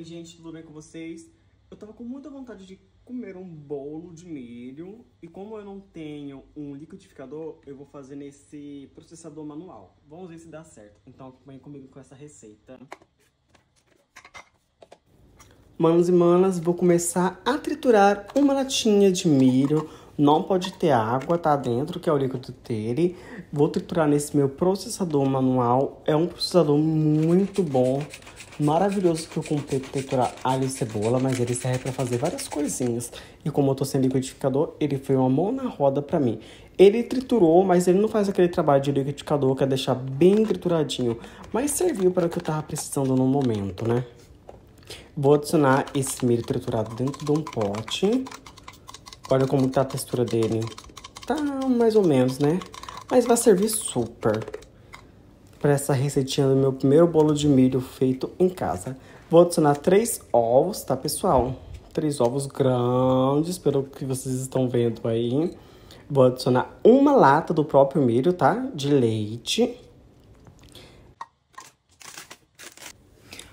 Oi, gente, tudo bem com vocês? Eu tava com muita vontade de comer um bolo de milho e como eu não tenho um liquidificador, eu vou fazer nesse processador manual. Vamos ver se dá certo. Então acompanhe comigo com essa receita. Manos e manas, vou começar a triturar uma latinha de milho. Não pode ter água, tá dentro, que é o líquido dele. Vou triturar nesse meu processador manual. É um processador muito bom maravilhoso que eu comprei para triturar alho e cebola, mas ele serve para fazer várias coisinhas. E como eu tô sem liquidificador, ele foi uma mão na roda para mim. Ele triturou, mas ele não faz aquele trabalho de liquidificador que é deixar bem trituradinho, mas serviu para o que eu tava precisando no momento, né? Vou adicionar esse milho triturado dentro de um pote. Olha como tá a textura dele. Tá mais ou menos, né? Mas vai servir super para essa receitinha do meu primeiro bolo de milho feito em casa. Vou adicionar três ovos, tá, pessoal? Três ovos grandes, pelo que vocês estão vendo aí. Vou adicionar uma lata do próprio milho, tá? De leite.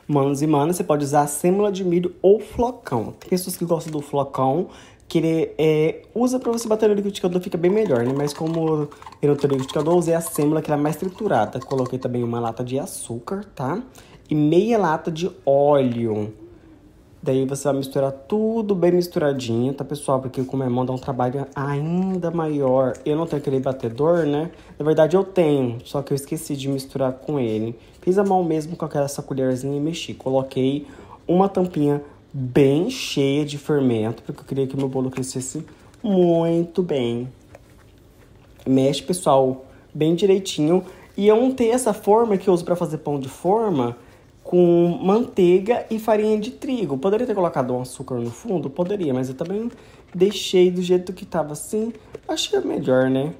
Manos e manas, você pode usar a sêmula de milho ou flocão. Tem pessoas que gostam do flocão, que ele é, usa para você bater no liquidificador, fica bem melhor, né? Mas como eu não tenho liquidificador, usei a sêmola, que era mais triturada. Coloquei também uma lata de açúcar, tá? E meia lata de óleo. Daí você vai misturar tudo bem misturadinho, tá, pessoal? Porque com minha é mão dá um trabalho ainda maior. Eu não tenho aquele batedor, né? Na verdade, eu tenho, só que eu esqueci de misturar com ele. Fiz a mão mesmo com aquela essa colherzinha e mexi. Coloquei uma tampinha bem cheia de fermento, porque eu queria que meu bolo crescesse muito bem. Mexe, pessoal, bem direitinho. E eu untei essa forma que eu uso para fazer pão de forma com manteiga e farinha de trigo. Poderia ter colocado um açúcar no fundo? Poderia, mas eu também deixei do jeito que tava assim. Achei melhor, né?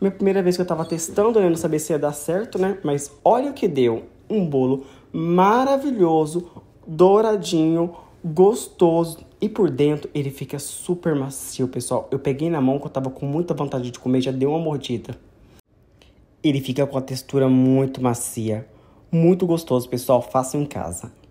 Minha primeira vez que eu tava testando, eu Não sabia se ia dar certo, né? Mas olha o que deu. Um bolo maravilhoso, douradinho, gostoso. E por dentro ele fica super macio, pessoal. Eu peguei na mão que eu tava com muita vontade de comer, já dei uma mordida. Ele fica com a textura muito macia. Muito gostoso, pessoal. Faça em casa.